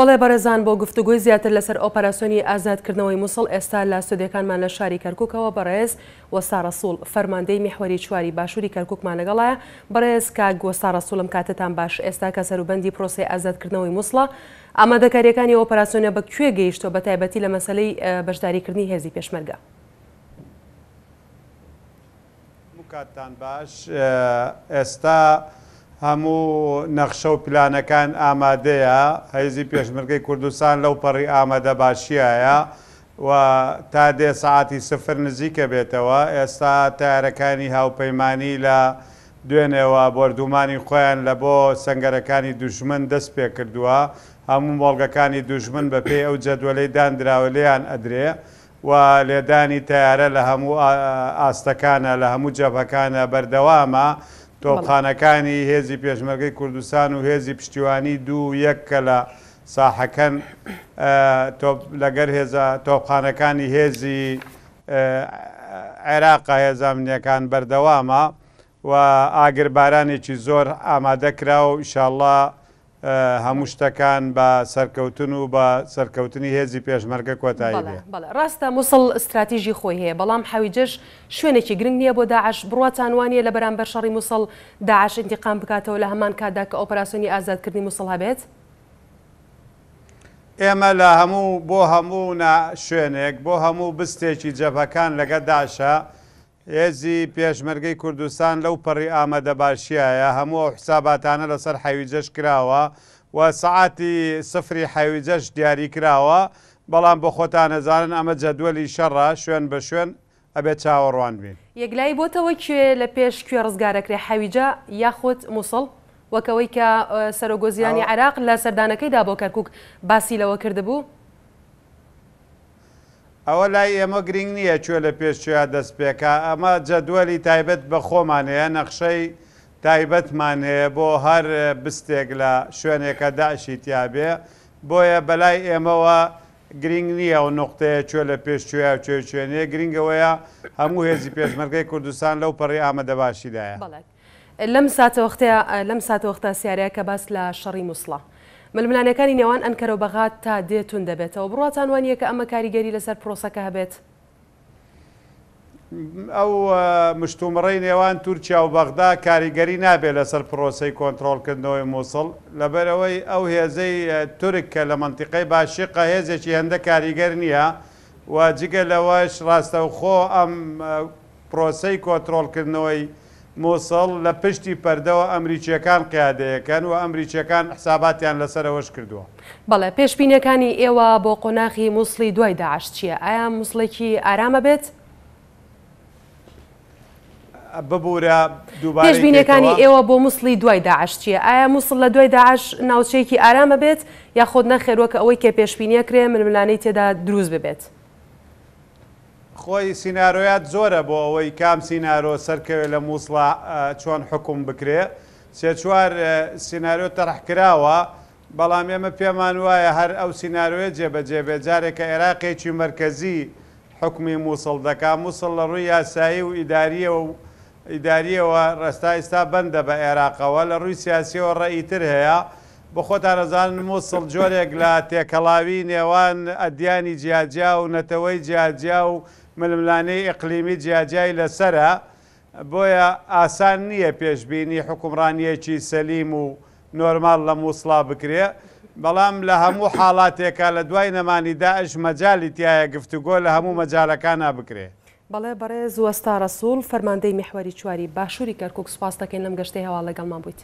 بەڵێ بەرەزان بۆ گفتوگوی زیاتر لەسەر ئۆپەراسۆنی ئازادکردنەوەی مووسڵ ئێستا لە سودەکانمان لە شاری کەرککەوە بەڕێز و سارەسوول فەرماندەی میحوەری چواری باشووری کەرککمان لەگەڵایە بەڕێز کا گوە سارەسوولم کاتتان باش ئێستا کە سەروبندی پرۆسی ئازادکردنەوەی مووسڵە ئامادەکاریەکانی ئۆپەراسۆنیە بەکوێ گەیشتۆ بە تایبەتی لە مەسلەی بەشداریکردنی هێزی پێشمەرگە. کاتتان باش ئێستا هەموو نەخشە و پلانەکان ئامادەیە هەیزی پێشمرگەی کوردستان لەو پەڕی ئامادە باشیایە و تا دێ سعاتی سفر نزیکە بێتەوە ئێستا تارەکانی هاوپەیمانی لە دوێنێەوە بردومانی خۆیان لە بۆ سنگەرەکانی دوژمن دەست پێ کردووە هەموو مۆڵگەکانی دوژمن بە پێی ئەو جەدوەلەی دانراوەلیان ئەدرێ و لێدانی تیارە لە هەموو ئاستەکانە لە هەموو جەبەکانە بەردەوامە تۆقانەکانی هێزی پێشمەرگەی کوردستان و هێزی پشتیوانی دوو یەککە لە ساحەکەن لەگەر هێزە تۆپخانەکانی هێزی عێراقا هێزانامنیەکان بەردەوامە و ئاگربارانێکی زۆر ئامادەکرا و شله هەموو شتەکان بە سەرکەوتن و بە سەرکەوتنی هێزی پێشمەرگە کۆتایی ڕاستە مووسڵ استراتیژی خۆی هەیە بەڵام حەویجش شوێنێکی گرنگ نییە بۆ داعش بڕاتانوانە لە بەرامبەر شەڕی مووسڵ داعش انتقام بکاتەوە لە هەمان کاتدا کە ئۆپراسسیۆنی ئازادکردنی مووسڵ هەبێت؟ ئێمە لە هەموو بۆ هەموو شوێنێک بۆ هەموو بستێکی جەبەکان لەگە داشە، هێزی پێشمەرگەی کوردستان لەو پەڕی ئامادە باشیایە هەموو حساباتانە لەسەر حەویجەش کراوە و سعاتی سفری حەویجەش دیاری کراوە بەڵام بۆ خۆتانەزانن ئەمە جەدوەلی شەڕە شوێن بە شوێن ئەبێت چاوەڕوان بین یەکلای بۆتەوە کوێ لە پێش کوێ ڕزگارەکرێ حەویجە یاخود مووسڵ وەکەوەی کە سەرۆگۆزیانی عراق لە سەردانەکەیدا بۆ کەرکک باسی لەوە کردبوو ئەوە لای ئێمە گرنگ نییە کوێ لە پێشیا دەستپێکە ئەمە جەدوەلی تایبەت بە خۆمان هەیە نەخشەی تایبەتمان هەیە بۆ هەر بستێک لە شوێنێکە داشی تیاابێ بۆیە بەلای ئێمەوە گرنگ نییە و نقطەیە کوێ لە پێشیا و کوێچێنێ گرنگەوەیە هەموو هێزی پێشمەرگەی کوردستان لەو پەڕی ئامەدە باشیدایە لەم ساتەوەختەیە لەم ساتەوەختە سیارەیە کە باس لە شەڕی مووسڵە ململانەکانی نێوان ئەنکەرە بەغات تا دێتون دەبێتەوە بڕاتان وانیە کە ئەمە کاریگەری لەسەر پرۆسەکە هەبێت ئەو مشتومڕی نێوان تورکیا و بەغدا کاریگەری نابێت لەسەر پرۆسی کۆنتترۆلکردنەوەی مووسڵ لەبەرەوەی ئەو هێزەی تورک کە لە منتیقی باشیقە هێزێکی هەندە کاریگەر نییە و جگە لەوەش ڕاستەوخۆ ئەم پرۆسی کۆنتترۆلکردنەوەی مۆسەڵ لە پشتی پەردەوە ئەمریکیەکان قیادەیەکەن و ئەمریکیەکان حساباتیان لەسەرەوەش کردووە. بەڵێ پێشبینەکانی ئێوە بۆ قۆناغی مووسڵی دوای داعش چییە؟ ئایا مووسڵێکی ئارامە بێت؟ ببوورە دووبارێشبینەکانی ئێوە بۆ مووسڵی دوای داعش چییە؟ ئایا مووسڵ لە دوای داعش ناوچەیەکی ئارامە بێت یا خۆت نەخێرۆکە ئەوەی کە پێشبینە کرێ مرملانەی تێدا دروست ببێت. خۆی سینناارۆیات زۆرە بۆ ئەوەی کام سینناارۆ سەرکەوێت لە مووسڵ چۆن حکوم بکرێ سێ چوار سینناارۆ تەڕحکراوە بەڵام ئێمە پێمان وایە هەر ئەو سینناارۆیە جێبەجێبێ جارێکە عێراقێکی مرکزی حکمی مووسڵ دەکا مووسڵ لە ڕووی یاسایی و ئیداریەوە و ئیداریەوە ڕێستا ئێستا بەندە بە عێراقەوە لە ڕووی سیاسیەوە ڕێئیتر هەیە بە خۆتان ئەزان مووسڵ جۆرێک لە تێکەڵاوی نێوان ئەدیانی جیاجیا و نەتەوەی جیاجیا و ململانەی ئەقلیمی جیاجای لەسرە بۆیە ئاسان نییە پێشببینی حکومڕانیەکی سەلیم و نۆرمال لە مووسڵا بکرێ بەڵام لە هەموو حاڵاتێکە لە دوای نەمانی داعش مەجای تایە گفتوگۆ لە هەموو مەجالەکانە بکرێ. بەڵێ بەڕێز وەستا ڕسوول فەرماندەی میحوەری چواری باشووری کەرکک سوپاس دەکەین لەم گەشتەی هەواڵ لەگەڵمان بوویت.